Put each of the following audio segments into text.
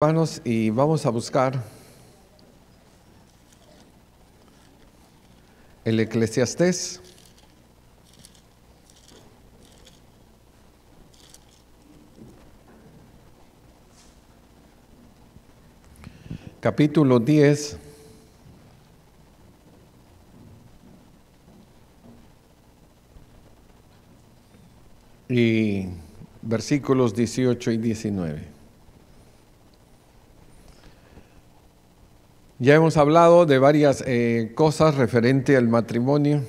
Hermanos, y vamos a buscar el eclesiastés. Capítulo 10. Y versículos 18 y 19. Ya hemos hablado de varias eh, cosas referente al matrimonio.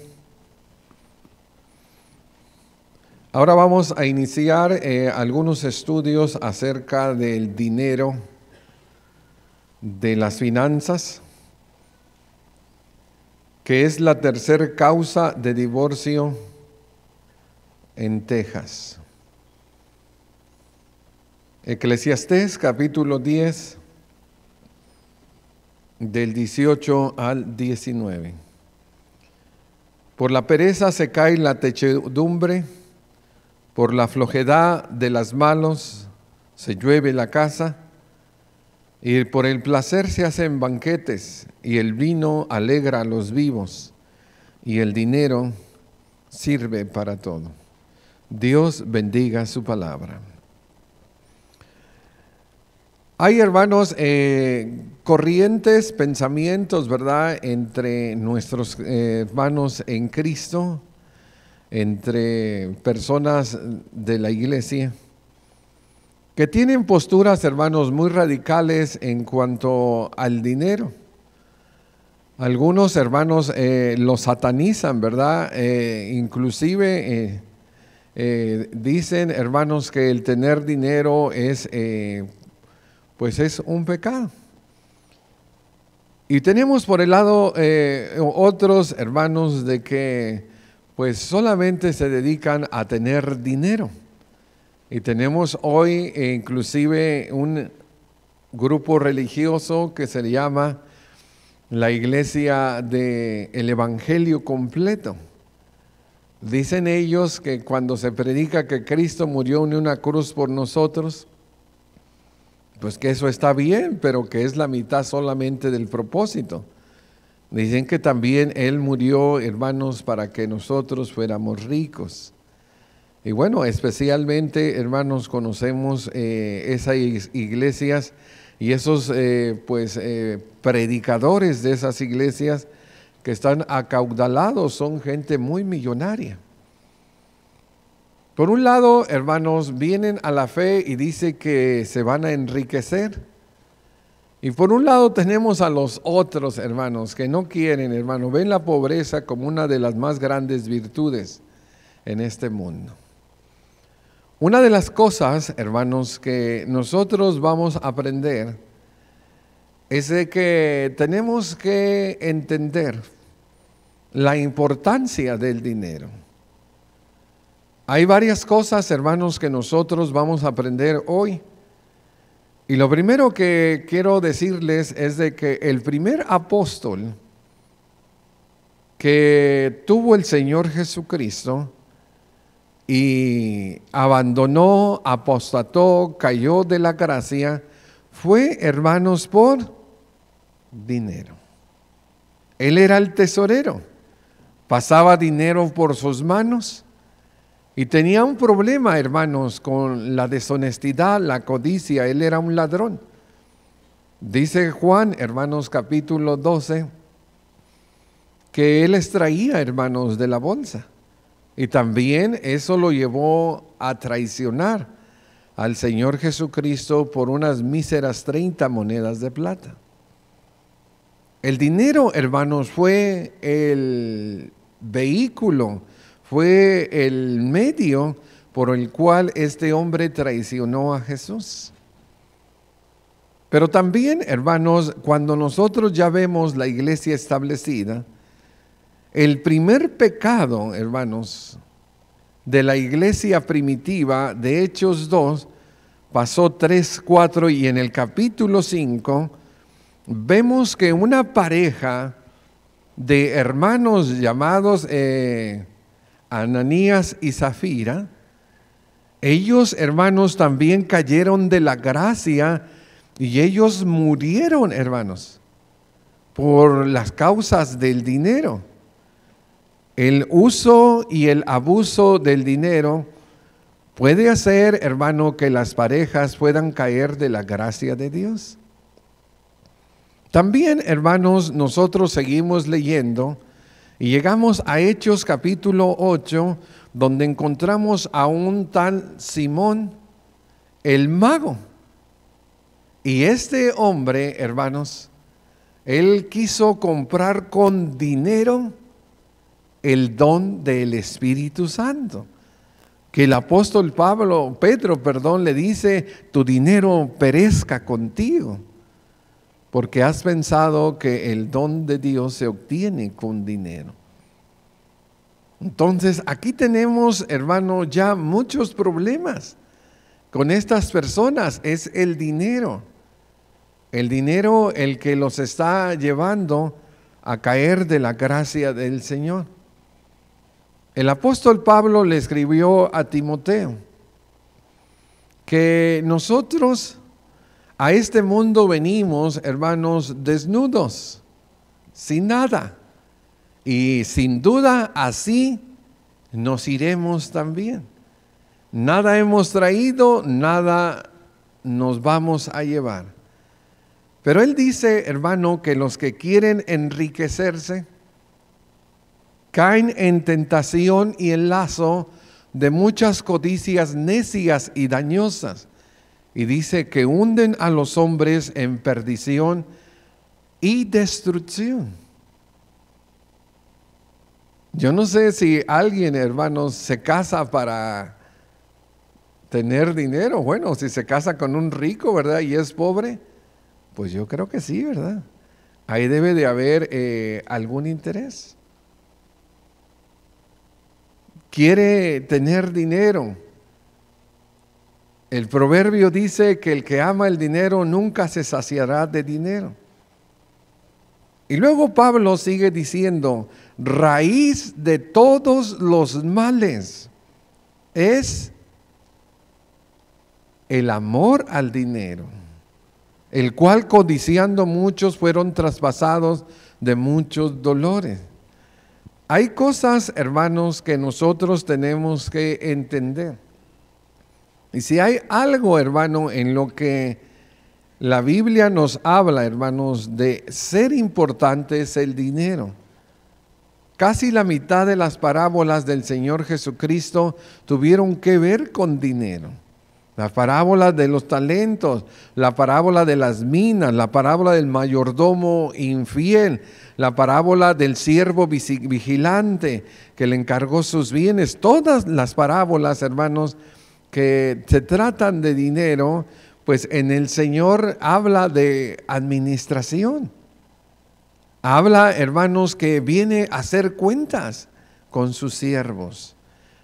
Ahora vamos a iniciar eh, algunos estudios acerca del dinero, de las finanzas, que es la tercera causa de divorcio en Texas. Eclesiastés capítulo 10, del 18 al 19. Por la pereza se cae la techedumbre, por la flojedad de las manos se llueve la casa, y por el placer se hacen banquetes, y el vino alegra a los vivos, y el dinero sirve para todo. Dios bendiga su palabra. Hay, hermanos, eh, corrientes, pensamientos, ¿verdad?, entre nuestros eh, hermanos en Cristo, entre personas de la iglesia, que tienen posturas, hermanos, muy radicales en cuanto al dinero. Algunos hermanos eh, lo satanizan, ¿verdad? Eh, inclusive dicen, hermanos, que el tener dinero es pues es un pecado. Y tenemos por el lado eh, otros hermanos de que pues solamente se dedican a tener dinero. Y tenemos hoy eh, inclusive un grupo religioso que se llama la iglesia del el Evangelio completo. Dicen ellos que cuando se predica que Cristo murió en una cruz por nosotros, pues que eso está bien, pero que es la mitad solamente del propósito. Dicen que también Él murió, hermanos, para que nosotros fuéramos ricos. Y bueno, especialmente, hermanos, conocemos eh, esas iglesias y esos eh, pues eh, predicadores de esas iglesias que están acaudalados, son gente muy millonaria. Por un lado, hermanos, vienen a la fe y dice que se van a enriquecer. Y por un lado tenemos a los otros, hermanos, que no quieren, hermano, ven la pobreza como una de las más grandes virtudes en este mundo. Una de las cosas, hermanos, que nosotros vamos a aprender es de que tenemos que entender la importancia del dinero. Hay varias cosas, hermanos, que nosotros vamos a aprender hoy. Y lo primero que quiero decirles es de que el primer apóstol que tuvo el Señor Jesucristo y abandonó, apostató, cayó de la gracia, fue, hermanos, por dinero. Él era el tesorero, pasaba dinero por sus manos y tenía un problema, hermanos, con la deshonestidad, la codicia. Él era un ladrón. Dice Juan, hermanos, capítulo 12, que él extraía, hermanos, de la bolsa. Y también eso lo llevó a traicionar al Señor Jesucristo por unas míseras 30 monedas de plata. El dinero, hermanos, fue el vehículo fue el medio por el cual este hombre traicionó a Jesús. Pero también, hermanos, cuando nosotros ya vemos la iglesia establecida, el primer pecado, hermanos, de la iglesia primitiva de Hechos 2, pasó 3, 4 y en el capítulo 5, vemos que una pareja de hermanos llamados eh, Ananías y Zafira, ellos hermanos también cayeron de la gracia y ellos murieron hermanos por las causas del dinero. El uso y el abuso del dinero puede hacer, hermano, que las parejas puedan caer de la gracia de Dios. También, hermanos, nosotros seguimos leyendo y llegamos a Hechos capítulo 8, donde encontramos a un tal Simón el mago. Y este hombre, hermanos, él quiso comprar con dinero el don del Espíritu Santo. Que el apóstol Pablo, Pedro, perdón, le dice, tu dinero perezca contigo porque has pensado que el don de Dios se obtiene con dinero. Entonces, aquí tenemos, hermano, ya muchos problemas con estas personas. Es el dinero. El dinero el que los está llevando a caer de la gracia del Señor. El apóstol Pablo le escribió a Timoteo que nosotros a este mundo venimos, hermanos, desnudos, sin nada. Y sin duda así nos iremos también. Nada hemos traído, nada nos vamos a llevar. Pero él dice, hermano, que los que quieren enriquecerse caen en tentación y en lazo de muchas codicias necias y dañosas y dice que hunden a los hombres en perdición y destrucción. Yo no sé si alguien, hermanos, se casa para tener dinero. Bueno, si se casa con un rico, ¿verdad? Y es pobre, pues yo creo que sí, ¿verdad? Ahí debe de haber eh, algún interés. Quiere tener dinero el proverbio dice que el que ama el dinero nunca se saciará de dinero. Y luego Pablo sigue diciendo, raíz de todos los males es el amor al dinero, el cual codiciando muchos fueron traspasados de muchos dolores. Hay cosas, hermanos, que nosotros tenemos que entender. Y si hay algo, hermano, en lo que la Biblia nos habla, hermanos, de ser importante es el dinero. Casi la mitad de las parábolas del Señor Jesucristo tuvieron que ver con dinero. La parábola de los talentos, la parábola de las minas, la parábola del mayordomo infiel, la parábola del siervo vigilante que le encargó sus bienes. Todas las parábolas, hermanos, que se tratan de dinero, pues en el Señor habla de administración. Habla, hermanos, que viene a hacer cuentas con sus siervos.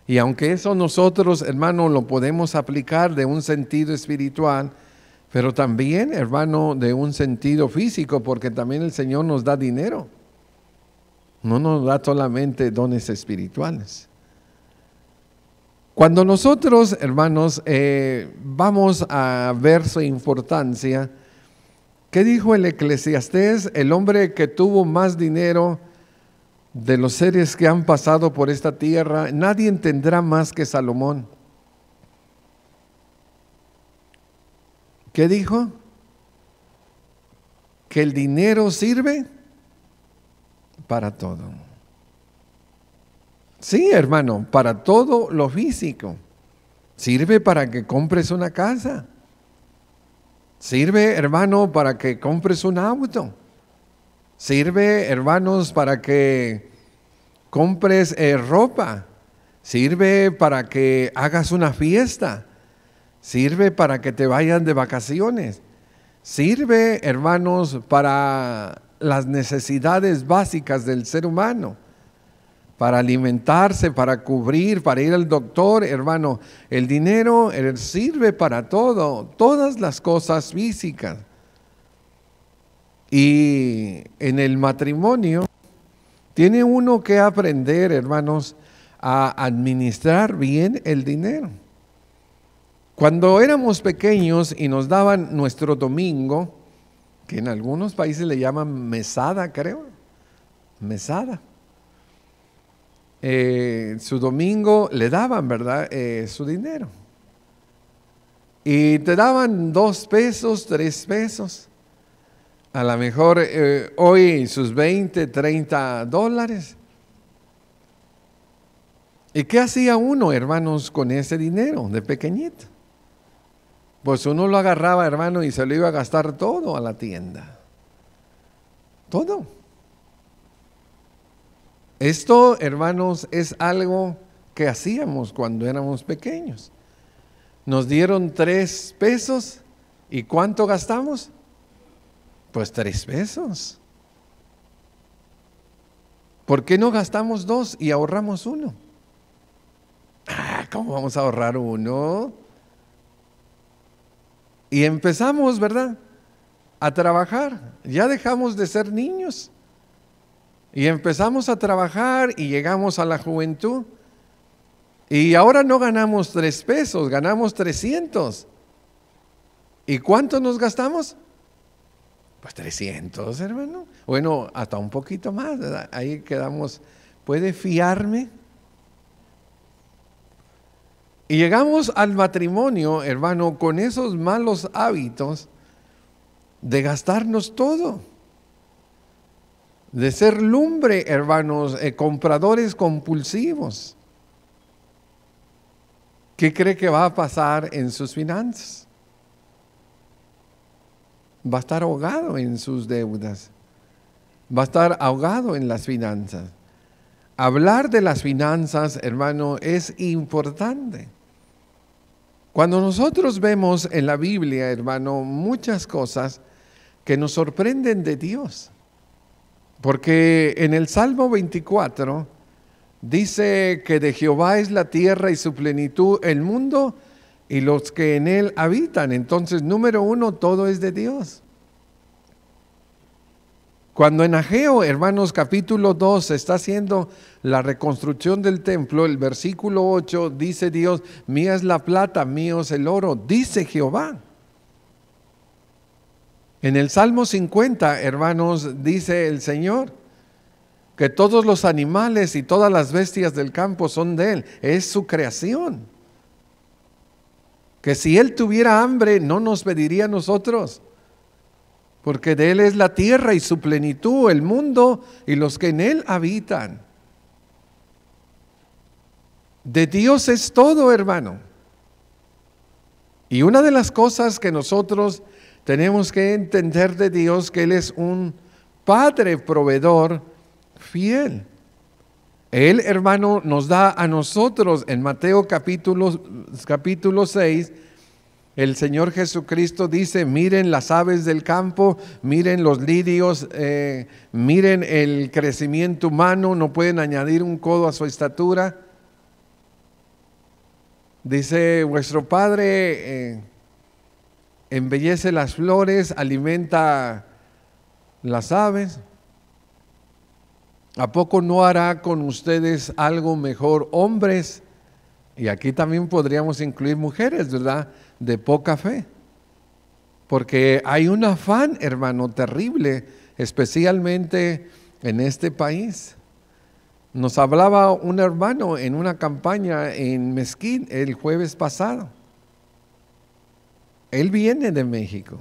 Y aunque eso nosotros, hermanos, lo podemos aplicar de un sentido espiritual, pero también, hermano, de un sentido físico, porque también el Señor nos da dinero. No nos da solamente dones espirituales. Cuando nosotros, hermanos, eh, vamos a ver su importancia, ¿qué dijo el eclesiastés, el hombre que tuvo más dinero de los seres que han pasado por esta tierra? Nadie tendrá más que Salomón. ¿Qué dijo? Que el dinero sirve para todo. Sí, hermano, para todo lo físico. Sirve para que compres una casa. Sirve, hermano, para que compres un auto. Sirve, hermanos, para que compres eh, ropa. Sirve para que hagas una fiesta. Sirve para que te vayan de vacaciones. Sirve, hermanos, para las necesidades básicas del ser humano para alimentarse, para cubrir, para ir al doctor. Hermano, el dinero sirve para todo, todas las cosas físicas. Y en el matrimonio tiene uno que aprender, hermanos, a administrar bien el dinero. Cuando éramos pequeños y nos daban nuestro domingo, que en algunos países le llaman mesada, creo, mesada eh, su domingo le daban, ¿verdad? Eh, su dinero. Y te daban dos pesos, tres pesos. A lo mejor eh, hoy sus 20, 30 dólares. ¿Y qué hacía uno, hermanos, con ese dinero de pequeñito? Pues uno lo agarraba, hermano, y se lo iba a gastar todo a la tienda. Todo. Esto, hermanos, es algo que hacíamos cuando éramos pequeños. Nos dieron tres pesos y ¿cuánto gastamos? Pues tres pesos. ¿Por qué no gastamos dos y ahorramos uno? Ah, ¿cómo vamos a ahorrar uno? Y empezamos, ¿verdad? A trabajar. Ya dejamos de ser niños. Y empezamos a trabajar y llegamos a la juventud. Y ahora no ganamos tres pesos, ganamos trescientos ¿Y cuánto nos gastamos? Pues trescientos hermano. Bueno, hasta un poquito más. Ahí quedamos. ¿Puede fiarme? Y llegamos al matrimonio, hermano, con esos malos hábitos de gastarnos todo de ser lumbre, hermanos, eh, compradores compulsivos. ¿Qué cree que va a pasar en sus finanzas? Va a estar ahogado en sus deudas. Va a estar ahogado en las finanzas. Hablar de las finanzas, hermano, es importante. Cuando nosotros vemos en la Biblia, hermano, muchas cosas que nos sorprenden de Dios. Porque en el Salmo 24 dice que de Jehová es la tierra y su plenitud, el mundo y los que en él habitan. Entonces, número uno, todo es de Dios. Cuando en Ageo, hermanos, capítulo 2, se está haciendo la reconstrucción del templo, el versículo 8 dice Dios, mía es la plata, mío es el oro, dice Jehová. En el Salmo 50, hermanos, dice el Señor que todos los animales y todas las bestias del campo son de Él, es su creación. Que si Él tuviera hambre no nos pediría a nosotros, porque de Él es la tierra y su plenitud, el mundo y los que en Él habitan. De Dios es todo, hermano. Y una de las cosas que nosotros tenemos que entender de Dios que Él es un Padre proveedor fiel. Él, hermano, nos da a nosotros en Mateo capítulo, capítulo 6, el Señor Jesucristo dice, miren las aves del campo, miren los lirios, eh, miren el crecimiento humano, no pueden añadir un codo a su estatura. Dice, vuestro Padre... Eh, embellece las flores, alimenta las aves. ¿A poco no hará con ustedes algo mejor hombres? Y aquí también podríamos incluir mujeres, ¿verdad? De poca fe. Porque hay un afán, hermano, terrible, especialmente en este país. Nos hablaba un hermano en una campaña en Mezquín el jueves pasado él viene de México.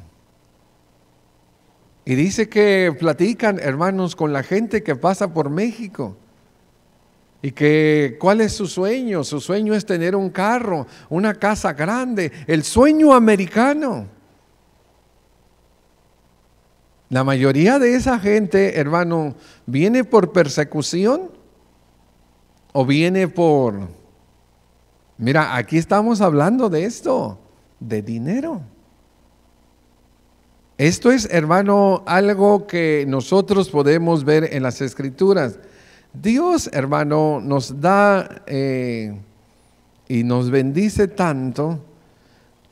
Y dice que platican, hermanos, con la gente que pasa por México. Y que cuál es su sueño. Su sueño es tener un carro, una casa grande, el sueño americano. La mayoría de esa gente, hermano, viene por persecución o viene por... Mira, aquí estamos hablando de esto de dinero. Esto es, hermano, algo que nosotros podemos ver en las escrituras. Dios, hermano, nos da eh, y nos bendice tanto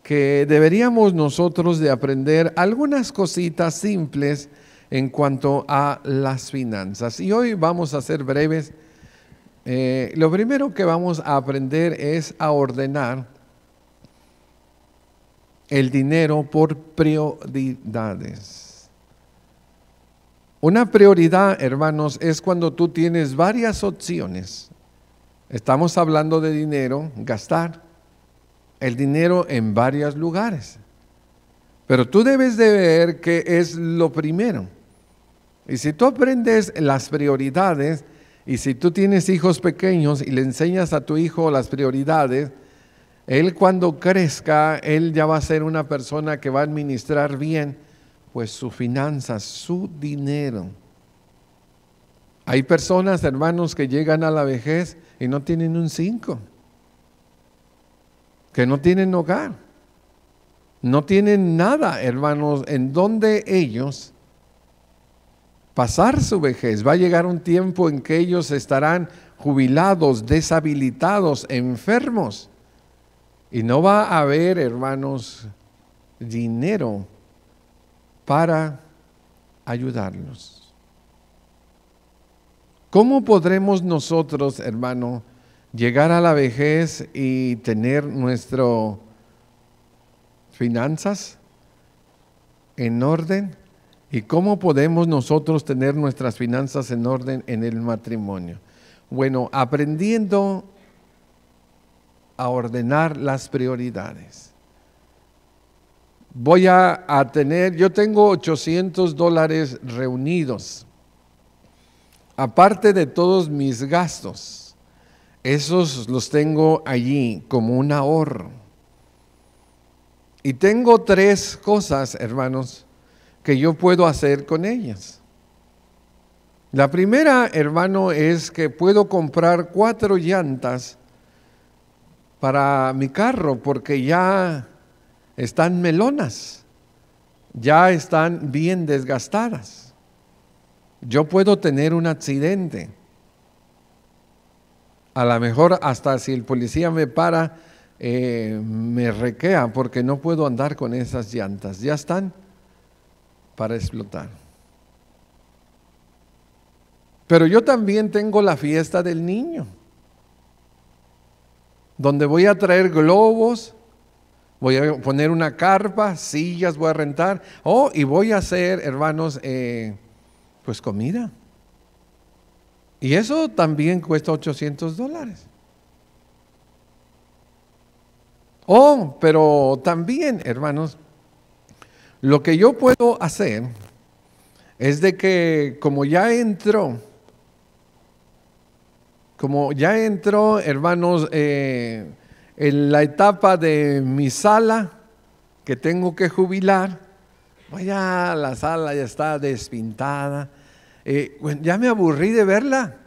que deberíamos nosotros de aprender algunas cositas simples en cuanto a las finanzas. Y hoy vamos a ser breves. Eh, lo primero que vamos a aprender es a ordenar el dinero por prioridades. Una prioridad, hermanos, es cuando tú tienes varias opciones. Estamos hablando de dinero, gastar el dinero en varios lugares. Pero tú debes de ver que es lo primero. Y si tú aprendes las prioridades, y si tú tienes hijos pequeños y le enseñas a tu hijo las prioridades, él cuando crezca, él ya va a ser una persona que va a administrar bien, pues sus finanzas, su dinero. Hay personas, hermanos, que llegan a la vejez y no tienen un 5, que no tienen hogar, no tienen nada, hermanos, en donde ellos pasar su vejez. Va a llegar un tiempo en que ellos estarán jubilados, deshabilitados, enfermos. Y no va a haber, hermanos, dinero para ayudarlos. ¿Cómo podremos nosotros, hermano, llegar a la vejez y tener nuestras finanzas en orden? ¿Y cómo podemos nosotros tener nuestras finanzas en orden en el matrimonio? Bueno, aprendiendo a ordenar las prioridades. Voy a, tener, yo tengo 800 dólares reunidos, aparte de todos mis gastos. Esos los tengo allí como un ahorro. Y tengo tres cosas, hermanos, que yo puedo hacer con ellas. La primera, hermano, es que puedo comprar cuatro llantas para mi carro porque ya están melonas, ya están bien desgastadas. Yo puedo tener un accidente. A lo mejor hasta si el policía me para, eh, me requea porque no puedo andar con esas llantas. Ya están para explotar. Pero yo también tengo la fiesta del niño donde voy a traer globos, voy a poner una carpa, sillas voy a rentar, oh, y voy a hacer, hermanos, eh, pues comida. Y eso también cuesta 800 dólares. Oh, pero también, hermanos, lo que yo puedo hacer es de que como ya entró, como ya entró, hermanos, eh, en la etapa de mi sala, que tengo que jubilar, vaya, pues la sala ya está despintada. Eh, ya me aburrí de verla.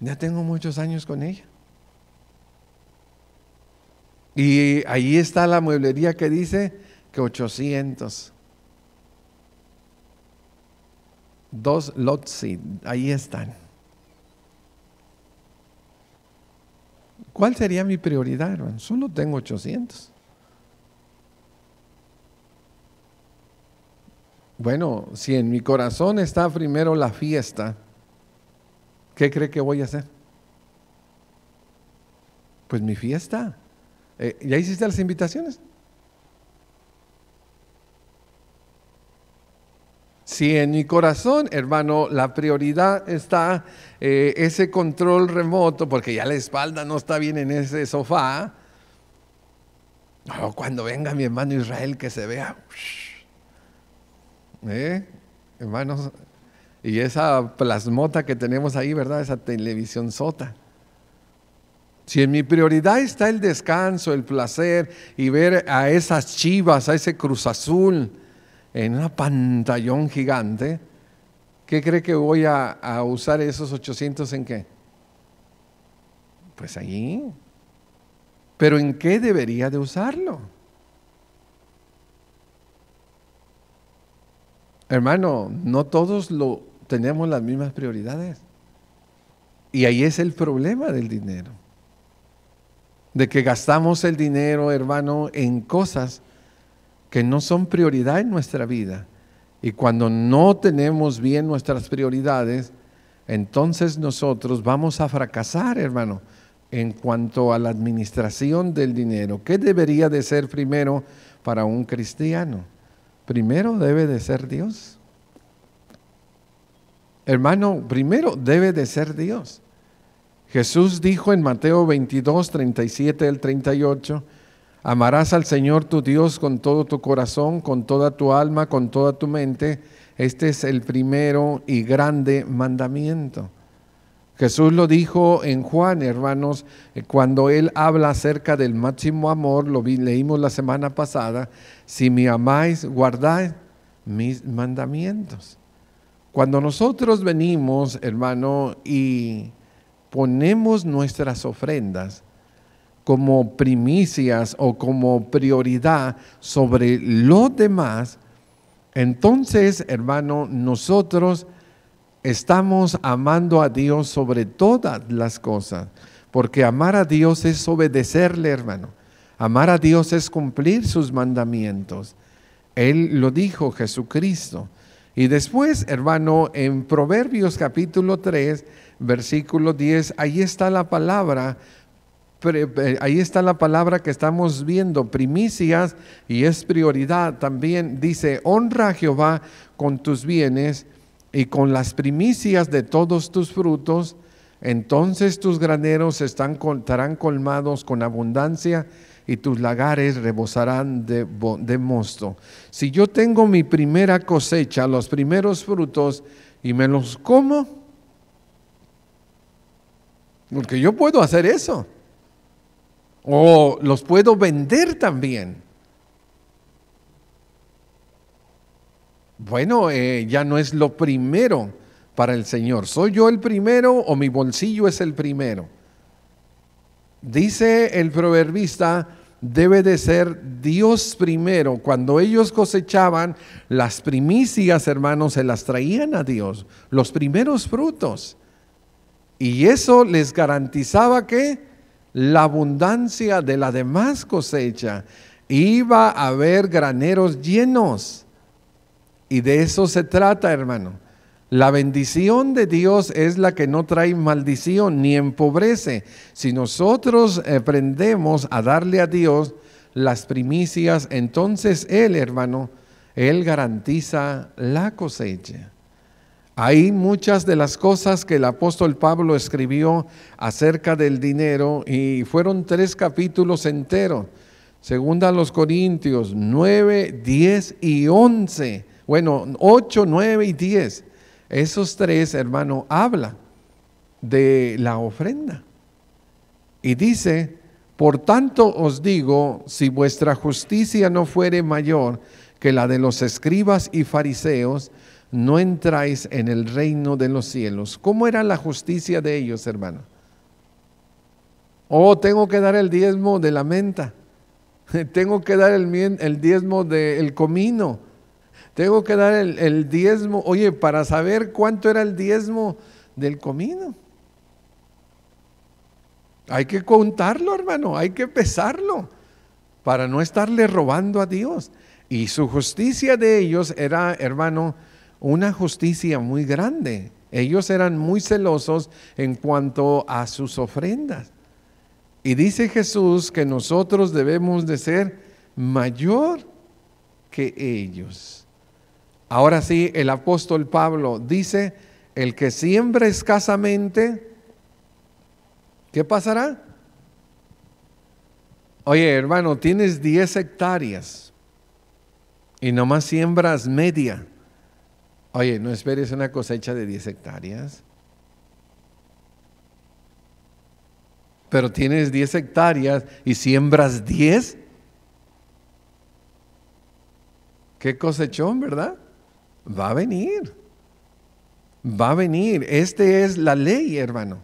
Ya tengo muchos años con ella. Y ahí está la mueblería que dice que 800. Dos lots, ahí están. ¿Cuál sería mi prioridad, hermano? Solo tengo 800. Bueno, si en mi corazón está primero la fiesta, ¿qué cree que voy a hacer? Pues mi fiesta. Eh, ¿Ya hiciste las invitaciones? Si en mi corazón, hermano, la prioridad está eh, ese control remoto, porque ya la espalda no está bien en ese sofá, o cuando venga mi hermano Israel que se vea, ¿eh? hermanos, y esa plasmota que tenemos ahí, ¿verdad? Esa televisión sota. Si en mi prioridad está el descanso, el placer y ver a esas chivas, a ese cruz azul, en una pantallón gigante, ¿qué cree que voy a, usar esos 800 en qué? Pues allí. Pero ¿en qué debería de usarlo? Hermano, no todos lo tenemos las mismas prioridades. Y ahí es el problema del dinero. De que gastamos el dinero, hermano, en cosas que no son prioridad en nuestra vida. Y cuando no tenemos bien nuestras prioridades, entonces nosotros vamos a fracasar, hermano, en cuanto a la administración del dinero. ¿Qué debería de ser primero para un cristiano? Primero debe de ser Dios. Hermano, primero debe de ser Dios. Jesús dijo en Mateo 22, 37 al 38, Amarás al Señor tu Dios con todo tu corazón, con toda tu alma, con toda tu mente. Este es el primero y grande mandamiento. Jesús lo dijo en Juan, hermanos, eh, cuando él habla acerca del máximo amor, lo leímos la semana pasada, si me amáis, guardad mis mandamientos. Cuando nosotros venimos, hermano, y ponemos nuestras ofrendas, como primicias o como prioridad sobre lo demás, entonces, hermano, nosotros estamos amando a Dios sobre todas las cosas, porque amar a Dios es obedecerle, hermano. Amar a Dios es cumplir sus mandamientos. Él lo dijo Jesucristo. Y después, hermano, en Proverbios capítulo 3, versículo 10, ahí está la palabra eh, ahí está la palabra que estamos viendo, primicias, y es prioridad también. Dice, honra a Jehová con tus bienes y con las primicias de todos tus frutos, entonces tus graneros están, estarán colmados con abundancia y tus lagares rebosarán de, de mosto. Si yo tengo mi primera cosecha, los primeros frutos, y me los como, porque yo puedo hacer eso. O los puedo vender también. Bueno, eh, ya no es lo primero para el Señor. ¿Soy yo el primero o mi bolsillo es el primero? Dice el proverbista, debe de ser Dios primero. Cuando ellos cosechaban las primicias, hermanos, se las traían a Dios, los primeros frutos. Y eso les garantizaba que la abundancia de la demás cosecha. Iba a haber graneros llenos. Y de eso se trata, hermano. La bendición de Dios es la que no trae maldición ni empobrece. Si nosotros aprendemos eh, a darle a Dios las primicias, entonces Él, hermano, Él garantiza la cosecha. Hay muchas de las cosas que el apóstol Pablo escribió acerca del dinero y fueron tres capítulos enteros. Segunda a los Corintios 9, 10 y 11. Bueno, 8, 9 y 10. Esos tres, hermano, habla de la ofrenda. Y dice, por tanto os digo, si vuestra justicia no fuere mayor que la de los escribas y fariseos, no entráis en el reino de los cielos. ¿Cómo era la justicia de ellos, hermano? Oh, tengo que dar el diezmo de la menta, tengo que dar el, diezmo del comino, tengo que dar el, el diezmo, oye, para saber cuánto era el diezmo del comino. Hay que contarlo, hermano, hay que pesarlo para no estarle robando a Dios. Y su justicia de ellos era, hermano, una justicia muy grande. Ellos eran muy celosos en cuanto a sus ofrendas. Y dice Jesús que nosotros debemos de ser mayor que ellos. Ahora sí, el apóstol Pablo dice, el que siembra escasamente, ¿qué pasará? Oye, hermano, tienes 10 hectáreas y nomás siembras media. Oye, no esperes una cosecha de 10 hectáreas. Pero tienes 10 hectáreas y siembras 10. Qué cosechón, ¿verdad? Va a venir. Va a venir. Esta es la ley, hermano,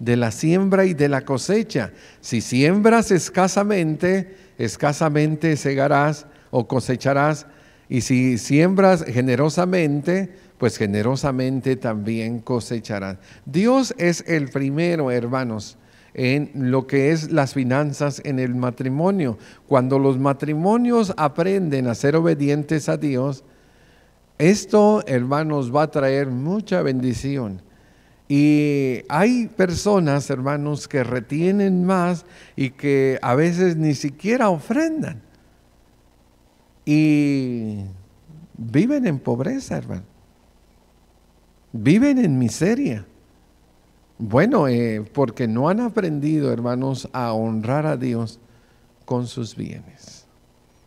de la siembra y de la cosecha. Si siembras escasamente, escasamente segarás o cosecharás y si siembras generosamente, pues generosamente también cosecharás. Dios es el primero, hermanos, en lo que es las finanzas en el matrimonio. Cuando los matrimonios aprenden a ser obedientes a Dios, esto, hermanos, va a traer mucha bendición. Y hay personas, hermanos, que retienen más y que a veces ni siquiera ofrendan y viven en pobreza, hermano. Viven en miseria. Bueno, eh, porque no han aprendido, hermanos, a honrar a Dios con sus bienes.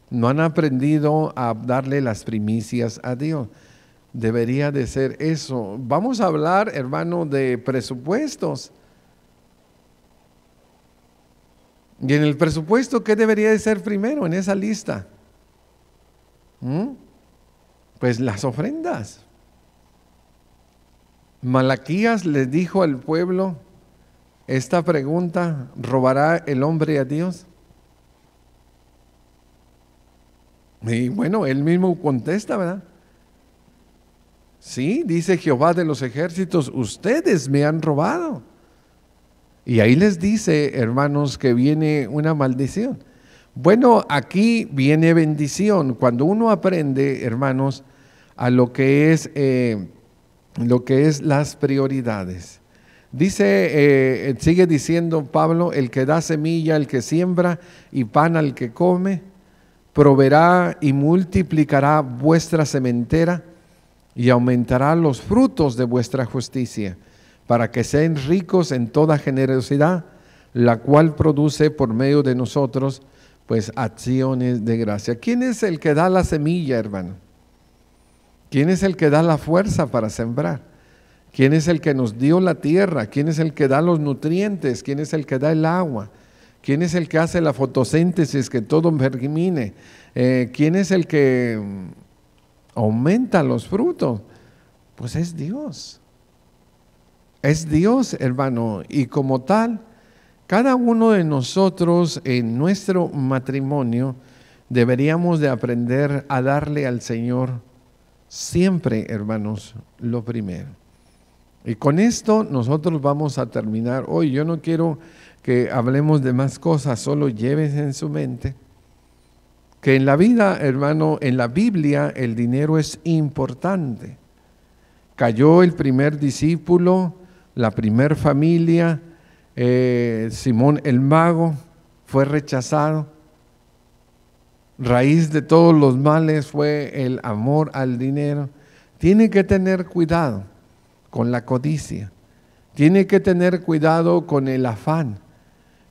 No han aprendido a darle las primicias a Dios. Debería de ser eso. Vamos a hablar, hermano, de presupuestos. Y en el presupuesto, ¿qué debería de ser primero en esa lista? ¿Mm? Pues las ofrendas. Malaquías les dijo al pueblo esta pregunta, ¿robará el hombre a Dios? Y bueno, él mismo contesta, ¿verdad? Sí, dice Jehová de los ejércitos, ustedes me han robado. Y ahí les dice, hermanos, que viene una maldición. Bueno, aquí viene bendición. Cuando uno aprende, hermanos, a lo que es, eh, lo que es las prioridades. Dice, eh, eh, sigue diciendo Pablo, el que da semilla, el que siembra y pan al que come, proveerá y multiplicará vuestra sementera y aumentará los frutos de vuestra justicia, para que sean ricos en toda generosidad, la cual produce por medio de nosotros pues acciones de gracia. ¿Quién es el que da la semilla, hermano? ¿Quién es el que da la fuerza para sembrar? ¿Quién es el que nos dio la tierra? ¿Quién es el que da los nutrientes? ¿Quién es el que da el agua? ¿Quién es el que hace la fotoséntesis que todo germine? Eh, ¿Quién es el que mm, aumenta los frutos? Pues es Dios. Es Dios, hermano, y como tal, cada uno de nosotros en nuestro matrimonio deberíamos de aprender a darle al Señor siempre, hermanos, lo primero. Y con esto nosotros vamos a terminar hoy. Yo no quiero que hablemos de más cosas, solo lleves en su mente que en la vida, hermano, en la Biblia el dinero es importante. Cayó el primer discípulo, la primer familia, eh, Simón el mago fue rechazado. Raíz de todos los males fue el amor al dinero. Tiene que tener cuidado con la codicia. Tiene que tener cuidado con el afán.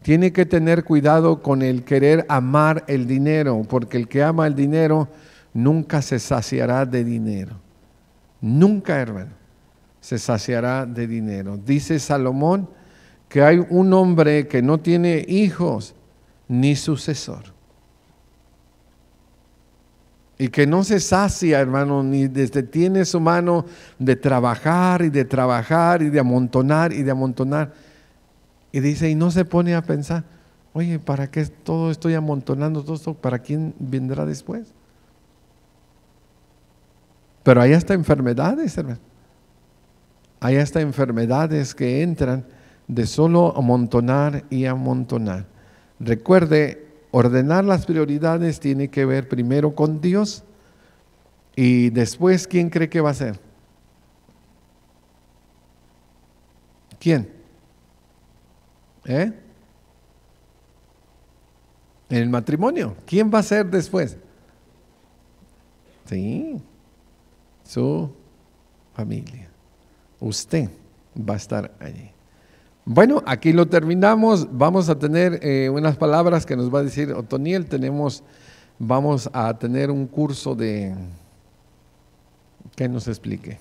Tiene que tener cuidado con el querer amar el dinero, porque el que ama el dinero nunca se saciará de dinero. Nunca, hermano, se saciará de dinero. Dice Salomón, que hay un hombre que no tiene hijos ni sucesor. Y que no se sacia, hermano, ni desde tiene su mano de trabajar y de trabajar y de amontonar y de amontonar. Y dice, y no se pone a pensar, oye, ¿para qué todo estoy amontonando todo esto? ¿Para quién vendrá después? Pero hay hasta enfermedades, hermano. Hay hasta enfermedades que entran de solo amontonar y amontonar. Recuerde, ordenar las prioridades tiene que ver primero con Dios y después, ¿quién cree que va a ser? ¿Quién? ¿Eh? El matrimonio. ¿Quién va a ser después? Sí, su familia. Usted va a estar allí. Bueno, aquí lo terminamos. Vamos a tener eh, unas palabras que nos va a decir Otoniel. Tenemos, vamos a tener un curso de que nos explique.